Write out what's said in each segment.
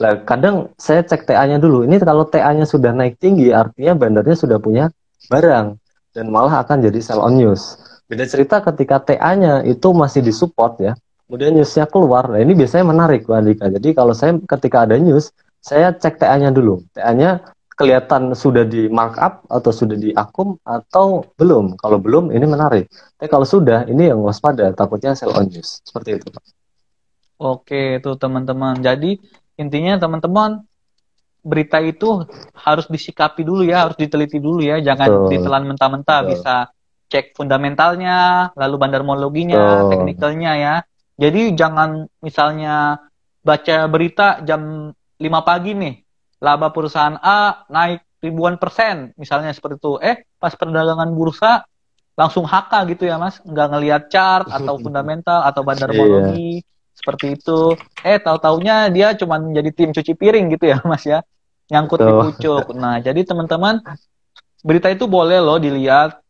Nah, kadang saya cek TA-nya dulu. Ini kalau TA-nya sudah naik tinggi, artinya bandarnya sudah punya barang dan malah akan jadi sell on news. Beda cerita ketika TA-nya itu masih disupport ya. Kemudian newsnya keluar. Nah, ini biasanya menarik, Bu Andika. Jadi kalau saya ketika ada news, saya cek TA-nya dulu. TA-nya kelihatan sudah di markup atau sudah di akum atau belum. Kalau belum, ini menarik. Tapi kalau sudah, ini yang waspada. Takutnya sell on news. Seperti itu, Pak. Oke, itu teman-teman. Jadi intinya teman-teman berita itu harus disikapi dulu ya, harus diteliti dulu ya, jangan Betul. ditelan mentah-mentah, bisa cek fundamentalnya, lalu bandarmologinya, teknikalnya ya. Jadi jangan misalnya baca berita jam 5 pagi nih, laba perusahaan A naik ribuan persen, misalnya seperti itu. Eh, pas perdagangan bursa langsung haka gitu ya mas, nggak ngelihat chart atau fundamental atau bandarmologi. Iya seperti itu. Eh, tahu-taunya dia cuma jadi tim cuci piring gitu ya, Mas ya. Nyangkut Tuh. di pucuk. Nah, jadi teman-teman, berita itu boleh loh dilihat.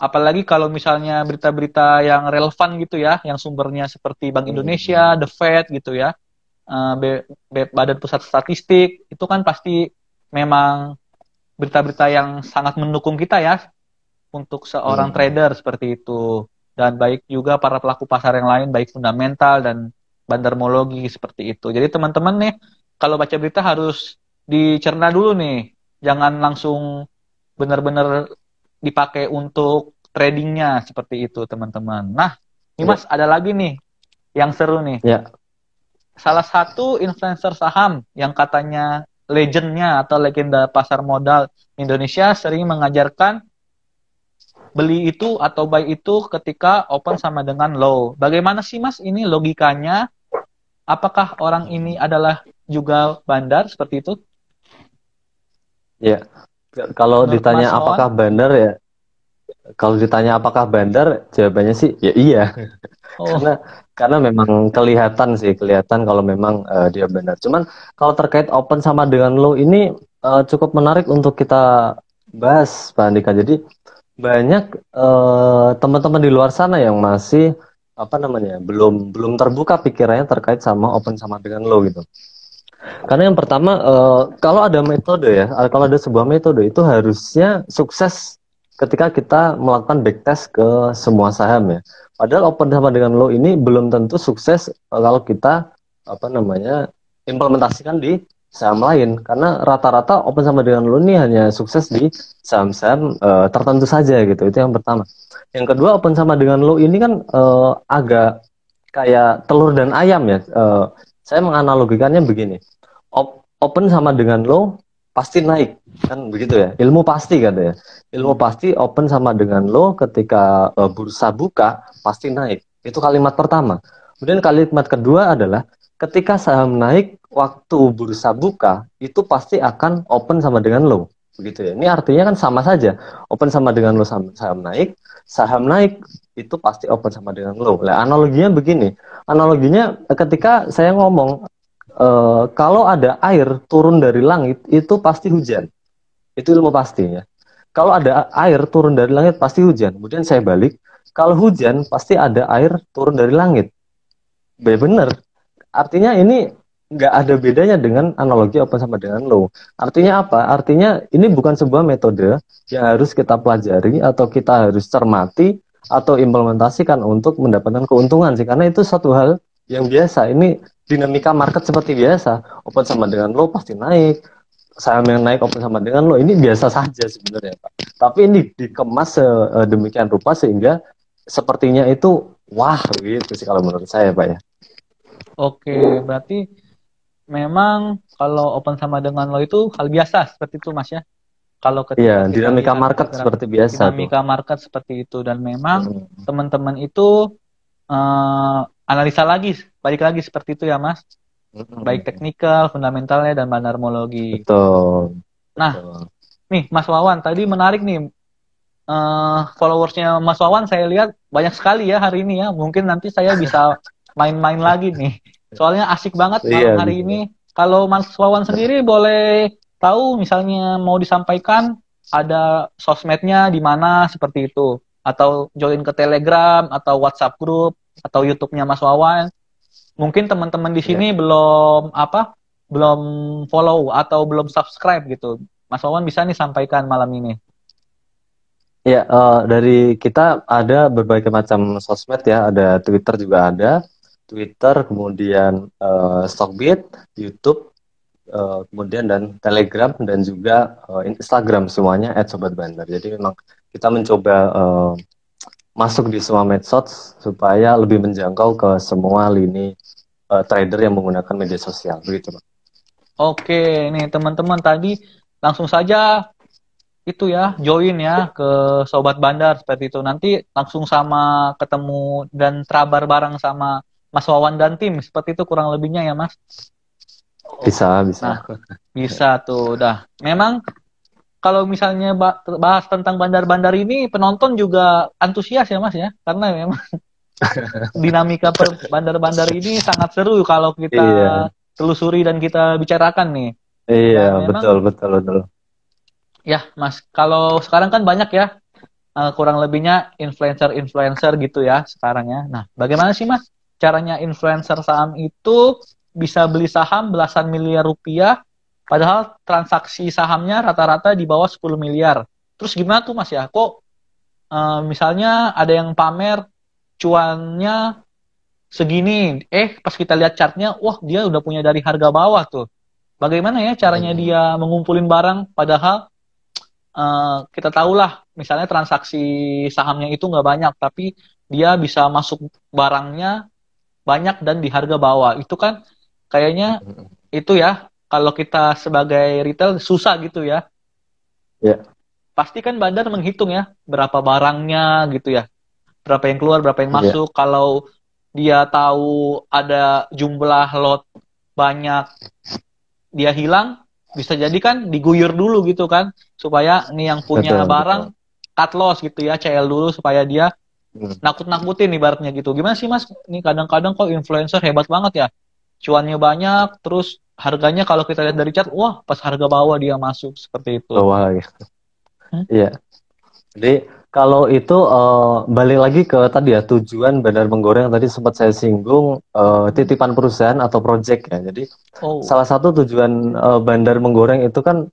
Apalagi kalau misalnya berita-berita yang relevan gitu ya, yang sumbernya seperti Bank hmm. Indonesia, The Fed gitu ya, eh, Badan Pusat Statistik, itu kan pasti memang berita-berita yang sangat mendukung kita ya, untuk seorang hmm. trader seperti itu dan baik juga para pelaku pasar yang lain baik fundamental dan bandarmologi seperti itu. Jadi teman-teman nih kalau baca berita harus dicerna dulu nih, jangan langsung benar-benar dipakai untuk tradingnya seperti itu teman-teman. Nah, ini ya. mas ada lagi nih yang seru nih. Ya. Salah satu influencer saham yang katanya legendnya atau legenda pasar modal Indonesia sering mengajarkan beli itu atau buy itu ketika open sama dengan low. Bagaimana sih Mas ini logikanya? Apakah orang ini adalah juga bandar seperti itu? Ya. Kalau Menurut ditanya Mas apakah on, bandar ya kalau ditanya apakah bandar, jawabannya sih ya iya. Oh. karena karena memang kelihatan sih, kelihatan kalau memang uh, dia bandar. Cuman kalau terkait open sama dengan low ini uh, cukup menarik untuk kita bahas, Pak Andika. Jadi banyak teman eh, teman-teman di luar sana yang masih apa namanya belum belum terbuka pikirannya terkait sama open sama dengan lo gitu karena yang pertama uh, kalau ada metode ya eh, kalau ada sebuah metode itu harusnya sukses ketika kita melakukan backtest ke semua saham ya padahal open sama dengan lo ini belum tentu sukses kalau kita apa namanya implementasikan di saham lain karena rata-rata open sama dengan lo nih hanya sukses di saham-saham uh, tertentu saja gitu itu yang pertama yang kedua open sama dengan lo ini kan uh, agak kayak telur dan ayam ya uh, saya menganalogikannya begini Op open sama dengan lo pasti naik kan begitu ya ilmu pasti kan ya ilmu pasti open sama dengan lo ketika uh, bursa buka pasti naik itu kalimat pertama kemudian kalimat kedua adalah ketika saham naik waktu bursa buka itu pasti akan open sama dengan low begitu ya ini artinya kan sama saja open sama dengan low saham, saham naik saham naik itu pasti open sama dengan low nah, analoginya begini analoginya ketika saya ngomong e, kalau ada air turun dari langit itu pasti hujan itu ilmu pastinya kalau ada air turun dari langit pasti hujan kemudian saya balik kalau hujan pasti ada air turun dari langit benar Artinya ini nggak ada bedanya dengan analogi open sama dengan low. Artinya apa? Artinya ini bukan sebuah metode yang harus kita pelajari atau kita harus cermati atau implementasikan untuk mendapatkan keuntungan sih. Karena itu satu hal yang biasa. Ini dinamika market seperti biasa. Open sama dengan low pasti naik. Saham yang naik open sama dengan low ini biasa saja sebenarnya Pak. Tapi ini dikemas sedemikian eh, rupa sehingga sepertinya itu wah gitu sih kalau menurut saya Pak ya. Oke, berarti memang kalau open sama dengan lo itu hal biasa seperti itu Mas ya. Kalau ketika Iya, dinamika market seperti biasa. Dinamika tuh. market seperti itu dan memang teman hmm. teman-teman itu uh, analisa lagi, balik lagi seperti itu ya Mas. Hmm. Baik teknikal, fundamentalnya dan bandarmologi. Betul. Nah, Betul. nih Mas Wawan tadi menarik nih uh, followersnya Mas Wawan saya lihat banyak sekali ya hari ini ya. Mungkin nanti saya bisa main-main lagi nih. Soalnya asik banget iya, hari gitu. ini. Kalau Mas Wawan sendiri boleh tahu misalnya mau disampaikan ada sosmednya di mana seperti itu atau join ke Telegram atau WhatsApp grup atau YouTube-nya Mas Wawan. Mungkin teman-teman di iya. sini yeah. belum apa? belum follow atau belum subscribe gitu. Mas Wawan bisa nih sampaikan malam ini. Ya, uh, dari kita ada berbagai macam sosmed ya, ada Twitter juga ada, Twitter, kemudian uh, Stockbit, YouTube, uh, kemudian dan Telegram dan juga uh, Instagram semuanya @sobatbandar. Jadi memang kita mencoba uh, masuk di semua medsos supaya lebih menjangkau ke semua lini uh, trader yang menggunakan media sosial begitu Pak. Oke, nih teman-teman tadi langsung saja itu ya join ya ke sobat bandar seperti itu nanti langsung sama ketemu dan terabar bareng sama Mas Wawan dan tim seperti itu kurang lebihnya ya Mas bisa bisa nah, bisa tuh udah memang kalau misalnya bahas tentang bandar-bandar ini penonton juga antusias ya Mas ya karena memang dinamika per bandar-bandar ini sangat seru kalau kita iya. telusuri dan kita bicarakan nih iya nah, memang, betul betul betul ya Mas kalau sekarang kan banyak ya eh, kurang lebihnya influencer-influencer gitu ya sekarang ya. Nah, bagaimana sih Mas caranya influencer saham itu bisa beli saham belasan miliar rupiah, padahal transaksi sahamnya rata-rata di bawah 10 miliar. Terus gimana tuh Mas ya? Kok uh, misalnya ada yang pamer cuannya segini, eh pas kita lihat chartnya, wah dia udah punya dari harga bawah tuh. Bagaimana ya caranya hmm. dia mengumpulin barang padahal uh, kita tahulah misalnya transaksi sahamnya itu nggak banyak tapi dia bisa masuk barangnya banyak dan di harga bawah. Itu kan kayaknya itu ya kalau kita sebagai retail susah gitu ya. Ya. Pasti kan bandar menghitung ya berapa barangnya gitu ya. Berapa yang keluar, berapa yang ya. masuk. Yeah. Kalau dia tahu ada jumlah lot banyak dia hilang bisa jadi kan diguyur dulu gitu kan supaya nih yang punya betul, barang betul. cut loss gitu ya CL dulu supaya dia Hmm. nakut-nakutin ibaratnya gitu. Gimana sih Mas? Ini kadang-kadang kok influencer hebat banget ya. Cuannya banyak, terus harganya kalau kita lihat dari chat, wah pas harga bawah dia masuk seperti itu. Bawah ya. Iya. Jadi kalau itu uh, balik lagi ke tadi ya tujuan Bandar Menggoreng tadi sempat saya singgung uh, titipan perusahaan atau project ya. Jadi oh. salah satu tujuan uh, Bandar Menggoreng itu kan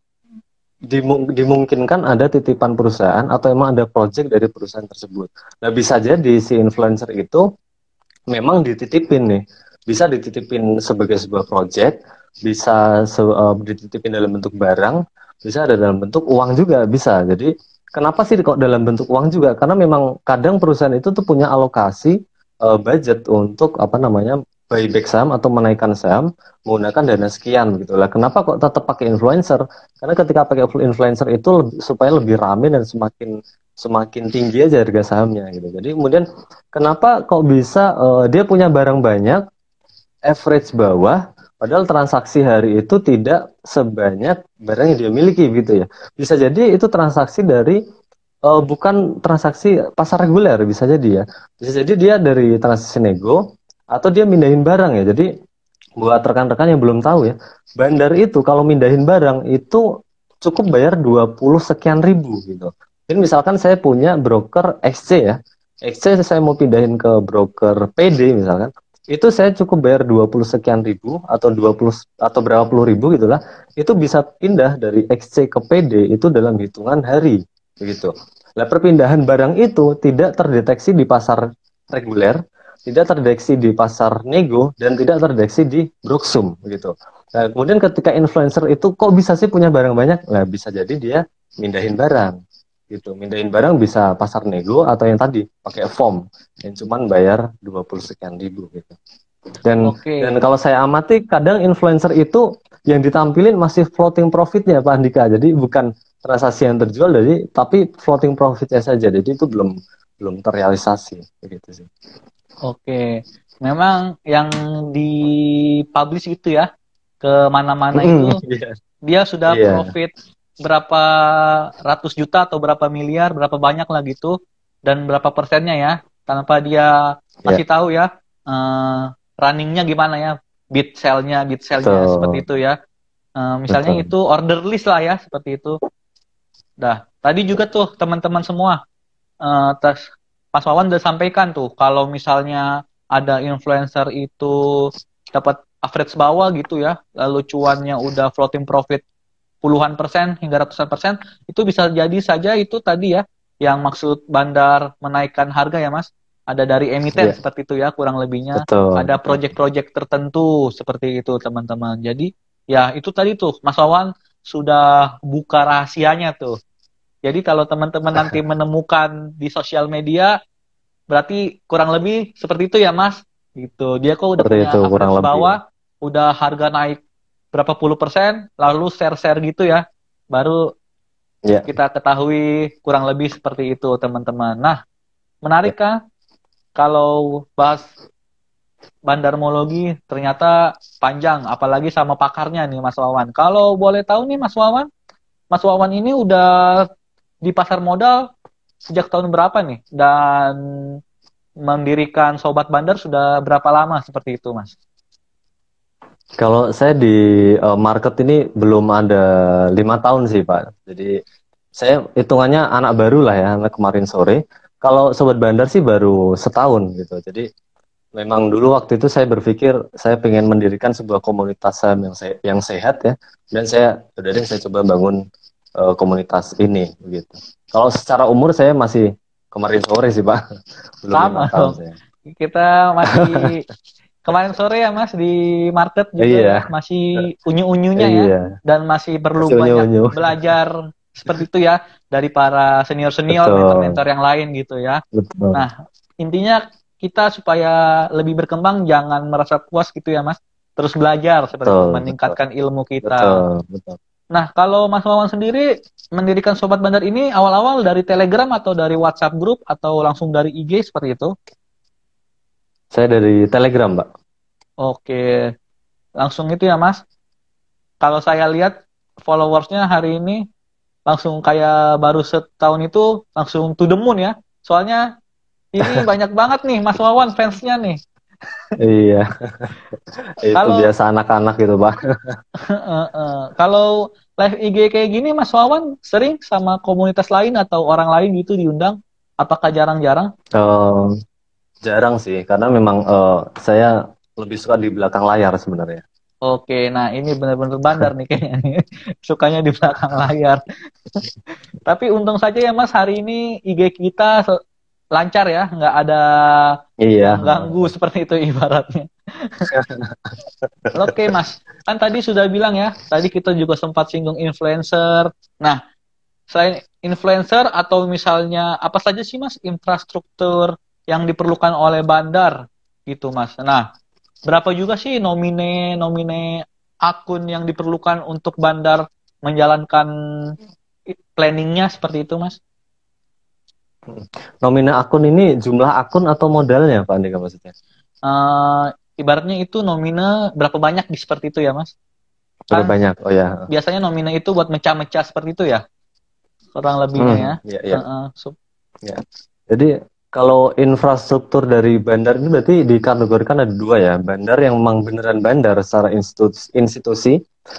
dimung dimungkinkan ada titipan perusahaan atau emang ada project dari perusahaan tersebut. Nah bisa jadi si influencer itu memang dititipin nih, bisa dititipin sebagai sebuah project, bisa se uh, dititipin dalam bentuk barang, bisa ada dalam bentuk uang juga bisa. Jadi kenapa sih kok dalam bentuk uang juga? Karena memang kadang perusahaan itu tuh punya alokasi uh, budget untuk apa namanya buyback saham atau menaikkan saham menggunakan dana sekian gitu lah. Kenapa kok tetap pakai influencer? Karena ketika pakai influencer itu lebih, supaya lebih rame dan semakin semakin tinggi aja harga sahamnya gitu. Jadi kemudian kenapa kok bisa uh, dia punya barang banyak average bawah padahal transaksi hari itu tidak sebanyak barang yang dia miliki gitu ya. Bisa jadi itu transaksi dari uh, bukan transaksi pasar reguler bisa jadi ya. Bisa jadi dia dari transaksi nego atau dia mindahin barang ya jadi buat rekan-rekan yang belum tahu ya bandar itu kalau mindahin barang itu cukup bayar 20 sekian ribu gitu jadi misalkan saya punya broker XC ya XC saya mau pindahin ke broker PD misalkan itu saya cukup bayar 20 sekian ribu atau 20 atau berapa puluh ribu gitulah itu bisa pindah dari XC ke PD itu dalam hitungan hari begitu. Nah, perpindahan barang itu tidak terdeteksi di pasar reguler tidak terdeteksi di pasar nego dan tidak terdeteksi di Broksum gitu. Nah, kemudian ketika influencer itu kok bisa sih punya barang banyak? Nah, bisa jadi dia mindahin barang gitu. Mindahin barang bisa pasar nego atau yang tadi pakai form yang cuman bayar 20 sekian ribu gitu. Dan okay. dan kalau saya amati kadang influencer itu yang ditampilin masih floating profitnya Pak Andika. Jadi bukan transaksi yang terjual jadi tapi floating profitnya saja. Jadi itu belum belum terrealisasi begitu sih. Oke, memang yang di dipublish gitu ya, itu ya ke mana-mana itu dia sudah yeah. profit berapa ratus juta atau berapa miliar, berapa banyak lah gitu dan berapa persennya ya tanpa dia masih yeah. tahu ya uh, runningnya gimana ya bid sellnya, bid sellnya so. seperti itu ya. Uh, misalnya Betul. itu order list lah ya seperti itu. Dah tadi juga tuh teman-teman semua uh, eh, atas Mas Wawan udah sampaikan tuh kalau misalnya ada influencer itu dapat average bawah gitu ya, lalu cuannya udah floating profit puluhan persen hingga ratusan persen, itu bisa jadi saja itu tadi ya yang maksud bandar menaikkan harga ya Mas. Ada dari emiten yeah. seperti itu ya kurang lebihnya. Betul. Ada project-project tertentu seperti itu teman-teman. Jadi ya itu tadi tuh Mas Wawan sudah buka rahasianya tuh jadi kalau teman-teman nanti menemukan di sosial media, berarti kurang lebih seperti itu ya Mas. Gitu. Dia kok udah seperti punya itu, bawah, lebih. udah harga naik berapa puluh persen, lalu share-share gitu ya. Baru yeah. kita ketahui kurang lebih seperti itu teman-teman. Nah, menarik yeah. kah kalau bahas bandarmologi ternyata panjang, apalagi sama pakarnya nih Mas Wawan. Kalau boleh tahu nih Mas Wawan, Mas Wawan ini udah di pasar modal sejak tahun berapa nih? Dan mendirikan Sobat Bandar sudah berapa lama seperti itu, Mas? Kalau saya di uh, market ini belum ada lima tahun sih, Pak. Jadi saya hitungannya anak baru lah ya, anak kemarin sore. Kalau Sobat Bandar sih baru setahun gitu. Jadi memang dulu waktu itu saya berpikir saya pengen mendirikan sebuah komunitas saham yang, se yang sehat ya. Dan saya, udah deh saya coba bangun uh, komunitas ini begitu. Kalau secara umur saya masih kemarin sore sih pak. Belum Sama saya. Kita masih kemarin sore ya mas di market juga iya. Ya. masih unyu-unyunya ya. iya. ya dan masih perlu masih banyak unyu -unyu. belajar seperti itu ya dari para senior-senior mentor-mentor yang lain gitu ya. Betul. Nah intinya kita supaya lebih berkembang jangan merasa puas gitu ya mas terus belajar seperti betul, meningkatkan betul. ilmu kita. Betul, betul. Nah, kalau Mas Wawan sendiri mendirikan Sobat Bandar ini awal-awal dari Telegram atau dari WhatsApp grup atau langsung dari IG seperti itu? Saya dari Telegram, Pak. Oke. Langsung itu ya, Mas. Kalau saya lihat followersnya hari ini langsung kayak baru setahun itu langsung to the moon ya. Soalnya ini banyak banget nih Mas Wawan fansnya nih. iya. Itu Kalau, biasa anak-anak gitu, Pak. kalau live IG kayak gini Mas Wawan sering sama komunitas lain atau orang lain gitu diundang? Apakah jarang-jarang? Uh, jarang sih, karena memang uh, saya lebih suka di belakang layar sebenarnya. Oke, nah ini benar-benar bandar nih kayaknya Sukanya di belakang layar. Tapi untung saja ya Mas hari ini IG kita lancar ya, nggak ada iya. ganggu seperti itu ibaratnya. Oke, Mas. Kan tadi sudah bilang ya, tadi kita juga sempat singgung influencer. Nah, selain influencer atau misalnya apa saja sih, Mas, infrastruktur yang diperlukan oleh bandar gitu, Mas. Nah, berapa juga sih nomine nomine akun yang diperlukan untuk bandar menjalankan planningnya seperti itu, Mas? Nomina akun ini jumlah akun atau modalnya, Pak Andika maksudnya? Uh, ibaratnya itu nomina berapa banyak di seperti itu ya mas? Kan, berapa banyak? Oh ya. Biasanya nomina itu buat mecah-mecah seperti itu ya, kurang lebihnya hmm, ya. Iya, iya. Uh -uh, sup. ya. Jadi kalau infrastruktur dari bandar ini berarti dikategorikan ada dua ya, bandar yang memang beneran bandar secara institusi, institusi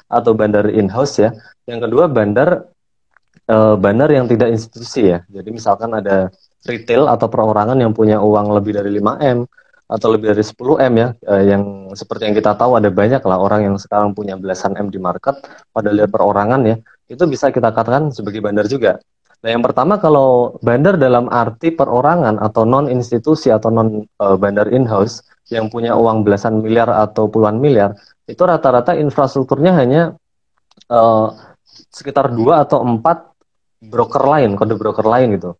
atau bandar in-house ya. Yang kedua bandar uh, bandar yang tidak institusi ya. Jadi misalkan ada retail atau perorangan yang punya uang lebih dari 5M atau lebih dari 10 M ya eh, yang seperti yang kita tahu ada banyak lah orang yang sekarang punya belasan M di market pada lihat perorangan ya itu bisa kita katakan sebagai bandar juga. Nah yang pertama kalau bandar dalam arti perorangan atau non institusi atau non eh, bandar in house yang punya uang belasan miliar atau puluhan miliar itu rata-rata infrastrukturnya hanya uh, sekitar dua atau empat broker lain kode broker lain gitu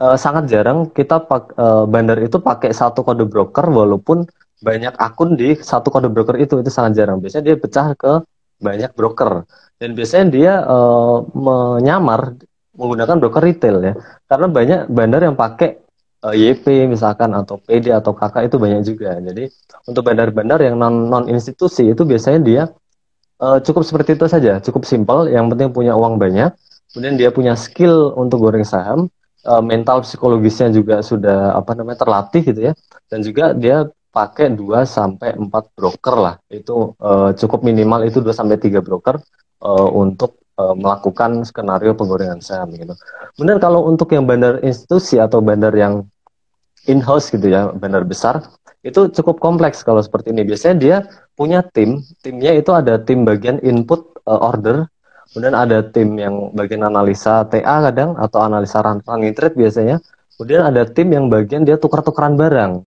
uh, sangat jarang kita pak, uh, bandar itu pakai satu kode broker walaupun banyak akun di satu kode broker itu itu sangat jarang. Biasanya dia pecah ke banyak broker dan biasanya dia uh, menyamar menggunakan broker retail ya. Karena banyak bandar yang pakai uh, YP misalkan atau PD atau KK itu banyak juga. Jadi untuk bandar-bandar yang non non institusi itu biasanya dia uh, cukup seperti itu saja, cukup simpel. Yang penting punya uang banyak, kemudian dia punya skill untuk goreng saham, Eh, mental psikologisnya juga sudah apa namanya terlatih gitu ya dan juga dia pakai 2 sampai 4 broker lah. Itu uh, cukup minimal itu 2 sampai 3 broker uh, untuk uh, melakukan skenario penggorengan saham gitu. Benar kalau untuk yang bandar institusi atau bandar yang in house gitu ya, bandar besar itu cukup kompleks kalau seperti ini. Biasanya dia punya tim, timnya itu ada tim bagian input uh, order Kemudian ada tim yang bagian analisa TA kadang atau analisa rantai trade biasanya. Kemudian ada tim yang bagian dia tukar-tukaran barang.